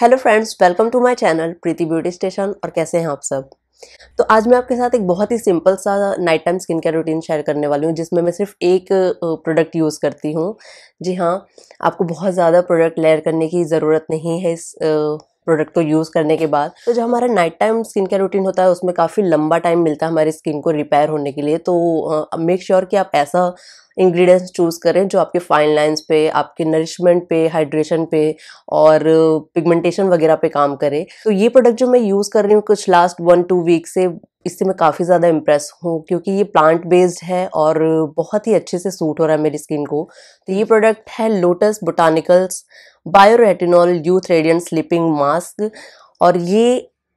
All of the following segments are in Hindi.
hello friends welcome to my channel Preeti beauty station और कैसे हैं आप सब तो आज मैं आपके साथ एक बहुत ही सिंपल सा night time skin care routine share करने वाली हूँ जिसमें मैं सिर्फ एक प्रोडक्ट यूज़ करती हूँ जी हाँ आपको बहुत ज़्यादा प्रोडक्ट लेयर करने की ज़रूरत नहीं है इस प्रोडक्ट को यूज़ करने के बाद तो जो हमारा night time skin care routine होता है उसमें काफ़ी लंबा टाइम मिलता है हमारी स्किन को रिपेयर होने के लिए तो मेक श्योर sure कि आप ऐसा इंग्रेडिएंट्स चूज़ करें जो आपके फाइन लाइंस पे आपके नरिशमेंट पे हाइड्रेशन पे और पिगमेंटेशन uh, वगैरह पे काम करे तो ये प्रोडक्ट जो मैं यूज़ कर रही हूँ कुछ लास्ट वन टू वीक से इससे मैं काफ़ी ज़्यादा इम्प्रेस हूँ क्योंकि ये प्लांट बेस्ड है और बहुत ही अच्छे से सूट हो रहा है मेरी स्किन को तो ये प्रोडक्ट है Lotus Botanicals bioretinol youth radiant sleeping mask और ये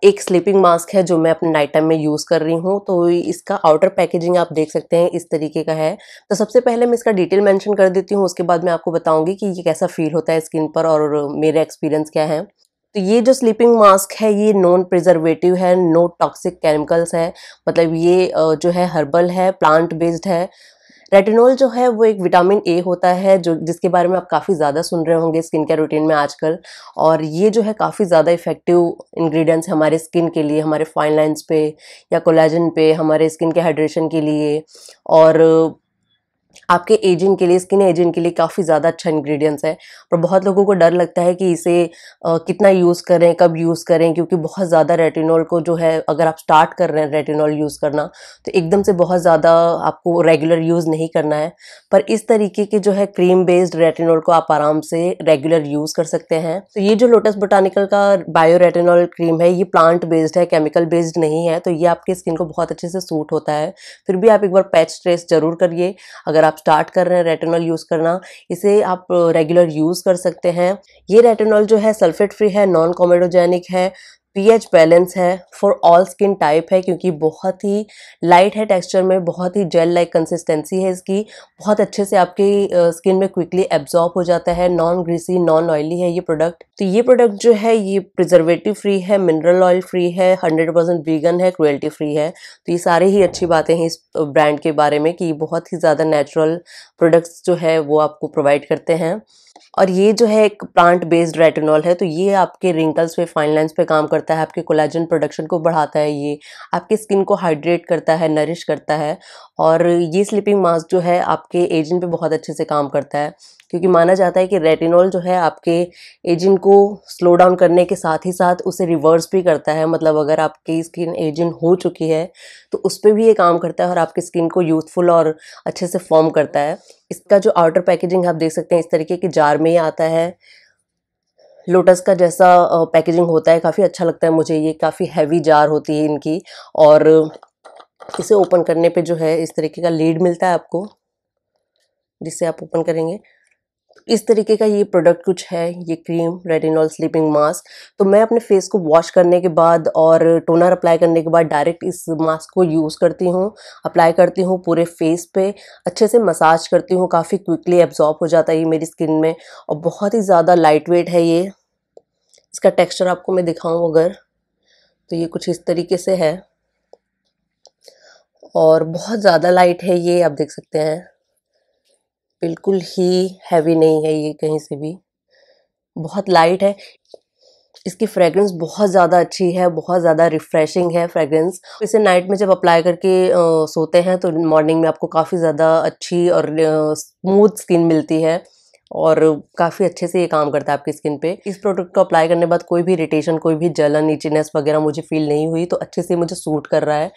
एक स्लीपिंग मास्क है जो मैं अपने नाइट टाइम में यूज़ कर रही हूँ तो इसका आउटर पैकेजिंग आप देख सकते हैं इस तरीके का है तो सबसे पहले मैं इसका डिटेल मेंशन कर देती हूँ उसके बाद मैं आपको बताऊँगी कि ये कैसा फील होता है स्किन पर और मेरा एक्सपीरियंस क्या है तो ये जो स्लीपिंग मास्क है ये नॉन प्रिजर्वेटिव है नो टॉक्सिक केमिकल्स है मतलब ये जो है हर्बल है प्लांट बेस्ड है रेटिनॉल जो है वो एक विटामिन ए होता है जो जिसके बारे में आप काफ़ी ज़्यादा सुन रहे होंगे स्किन केयर रूटीन में आजकल और ये जो है काफ़ी ज़्यादा इफेक्टिव इंग्रेडिएंट्स हमारे स्किन के लिए हमारे फाइन लाइन्स पे या कोलेजन पे हमारे स्किन के हाइड्रेशन के लिए और आपके एजिंग के लिए स्किन एजिंग के लिए काफ़ी ज़्यादा अच्छा इंग्रेडिएंट्स है पर बहुत लोगों को डर लगता है कि इसे आ, कितना यूज़ करें कब यूज़ करें क्योंकि बहुत ज़्यादा रेटिनॉल को जो है अगर आप स्टार्ट कर रहे हैं रेटिनॉल यूज़ करना तो एकदम से बहुत ज़्यादा आपको रेगुलर यूज़ नहीं करना है पर इस तरीके के जो है क्रीम बेस्ड रेटिनॉल को आप आराम से रेगुलर यूज़ कर सकते हैं तो ये जो लोटस बोटानिकल का बायो रेटिनॉल क्रीम है ये प्लांट बेस्ड है केमिकल बेस्ड नहीं है तो ये आपके स्किन को बहुत अच्छे से सूट होता है फिर भी आप एक बार पैच ट्रेस जरूर करिए अगर अगर आप स्टार्ट कर रहे हैं रेटेनॉल यूज़ करना इसे आप रेगुलर uh, यूज़ कर सकते हैं ये रेटेनॉल जो है सल्फेट फ्री है नॉन कॉमेडोजेनिक है पीएच बैलेंस है फॉर ऑल स्किन टाइप है क्योंकि बहुत ही लाइट है टेक्सचर में बहुत ही जेल लाइक कंसिस्टेंसी है इसकी बहुत अच्छे से आपकी स्किन में क्विकली एब्जॉर्ब हो जाता है नॉन ग्रीसी नॉन ऑयली है ये प्रोडक्ट तो ये प्रोडक्ट जो है ये प्रिजर्वेटिव फ्री है मिनरल ऑयल फ्री है हंड्रेड परसेंट वीगन है क्रुएल्टी फ्री है तो ये सारी ही अच्छी बातें हैं इस ब्रांड के बारे में कि बहुत ही ज़्यादा नेचुरल प्रोडक्ट्स जो है वो आपको प्रोवाइड करते हैं और ये जो है एक प्लांट बेस्ड रेटिनॉल है तो ये आपके रिंकल्स पे फाइन लाइन्स पे काम कर करता है आपके कोलाजन प्रोडक्शन को बढ़ाता है ये आपकी स्किन को हाइड्रेट करता है नरिश करता है और ये स्लीपिंग मास्क जो है आपके एजिन पे बहुत अच्छे से काम करता है क्योंकि माना जाता है कि रेटिनॉल जो है आपके एजिन को स्लो डाउन करने के साथ ही साथ उसे रिवर्स भी करता है मतलब अगर आपकी स्किन एजिन हो चुकी है तो उस पर भी ये काम करता है और आपकी स्किन को यूथफुल और अच्छे से फॉर्म करता है इसका जो आउटर पैकेजिंग आप देख सकते हैं इस तरीके के जार में ही आता है लोटस का जैसा पैकेजिंग होता है काफ़ी अच्छा लगता है मुझे ये काफ़ी हैवी जार होती है इनकी और इसे ओपन करने पे जो है इस तरीके का लीड मिलता है आपको जिससे आप ओपन करेंगे इस तरीके का ये प्रोडक्ट कुछ है ये क्रीम रेटिनॉल स्लीपिंग मास्क तो मैं अपने फेस को वॉश करने के बाद और टोनर अप्लाई करने के बाद डायरेक्ट इस मास्क को यूज़ करती हूँ अप्लाई करती हूँ पूरे फेस पे अच्छे से मसाज करती हूँ काफ़ी क्विकली एब्जॉर्ब हो जाता है ये मेरी स्किन में और बहुत ही ज़्यादा लाइट वेट है ये इसका टेक्स्चर आपको मैं दिखाऊँ अगर तो ये कुछ इस तरीके से है और बहुत ज़्यादा लाइट है ये आप देख सकते हैं बिल्कुल ही हैवी नहीं है ये कहीं से भी बहुत लाइट है इसकी फ्रेगरेंस बहुत ज़्यादा अच्छी है बहुत ज़्यादा रिफ़्रेशिंग है फ्रेगरेंस इसे नाइट में जब अप्लाई करके आ, सोते हैं तो मॉर्निंग में आपको काफ़ी ज़्यादा अच्छी और स्मूथ स्किन मिलती है और काफ़ी अच्छे से ये काम करता है आपकी स्किन पे इस प्रोडक्ट को अप्लाई करने के बाद कोई भी इरिटेशन कोई भी जलन नीचीनेस वगैरह मुझे फील नहीं हुई तो अच्छे से मुझे सूट कर रहा है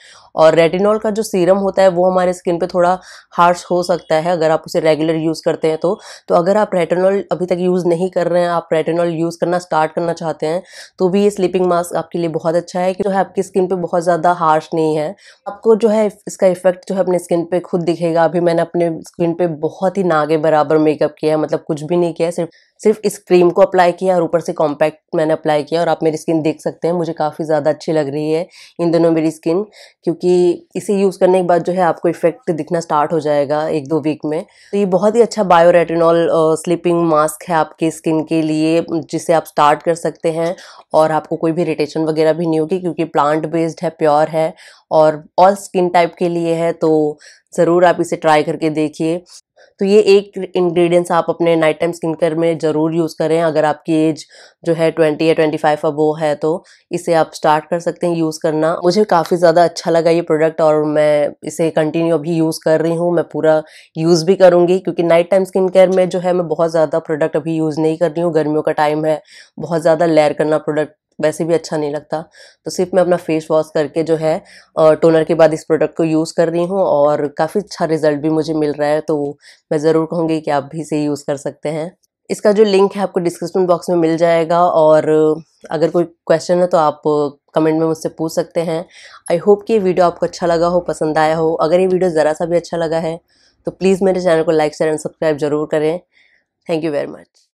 और रेटिनॉल का जो सीरम होता है वो हमारे स्किन पे थोड़ा हार्श हो सकता है अगर आप उसे रेगुलर यूज़ करते हैं तो तो अगर आप रेटिनॉल अभी तक यूज़ नहीं कर रहे हैं आप रेटिनॉल यूज़ करना स्टार्ट करना चाहते हैं तो भी ये स्लीपिंग मास्क आपके लिए बहुत अच्छा है कि जो है आपकी स्किन पर बहुत ज़्यादा हार्श नहीं है आपको जो है इसका इफेक्ट जो है अपने स्किन पर खुद दिखेगा अभी मैंने अपने स्किन पर बहुत ही नागे बराबर मेकअप किया है मतलब कुछ भी नहीं किया सिर्फ सिर्फ इस क्रीम को अप्लाई किया और ऊपर से कॉम्पैक्ट मैंने अप्लाई किया और आप मेरी स्किन देख सकते हैं मुझे काफ़ी ज़्यादा अच्छी लग रही है इन दोनों मेरी स्किन क्योंकि इसे यूज़ करने के बाद जो है आपको इफेक्ट दिखना स्टार्ट हो जाएगा एक दो वीक में तो ये बहुत ही अच्छा बायोरेटिनॉल स्लीपिंग मास्क है आपकी स्किन के लिए जिसे आप स्टार्ट कर सकते हैं और आपको कोई भी रिटेशन वगैरह भी नहीं होगी क्योंकि प्लांट बेस्ड है प्योर है और ऑल स्किन टाइप के लिए है तो ज़रूर आप इसे ट्राई करके देखिए तो ये एक इंग्रेडिएंट्स आप अपने नाइट टाइम स्किन केयर में ज़रूर यूज़ करें अगर आपकी एज जो है ट्वेंटी या ट्वेंटी फाइव अबो है तो इसे आप स्टार्ट कर सकते हैं यूज़ करना मुझे काफ़ी ज़्यादा अच्छा लगा ये प्रोडक्ट और मैं इसे कंटिन्यू अभी यूज़ कर रही हूँ मैं पूरा यूज़ भी करूँगी क्योंकि नाइट टाइम स्किन केयर में जो है मैं बहुत ज़्यादा प्रोडक्ट अभी यूज़ नहीं कर रही हूँ गर्मियों का टाइम है बहुत ज़्यादा लेयर करना प्रोडक्ट वैसे भी अच्छा नहीं लगता तो सिर्फ मैं अपना फेस वॉश करके जो है टोनर के बाद इस प्रोडक्ट को यूज़ कर रही हूँ और काफ़ी अच्छा रिजल्ट भी मुझे मिल रहा है तो मैं ज़रूर कहूँगी कि आप भी इसे यूज़ कर सकते हैं इसका जो लिंक है आपको डिस्क्रिप्शन बॉक्स में मिल जाएगा और अगर कोई क्वेश्चन है तो आप कमेंट में मुझसे पूछ सकते हैं आई होप कि ये वीडियो आपको अच्छा लगा हो पसंद आया हो अगर ये वीडियो ज़रा सा भी अच्छा लगा है तो प्लीज़ मेरे चैनल को लाइक शेयर एंड सब्सक्राइब जरूर करें थैंक यू वेरी मच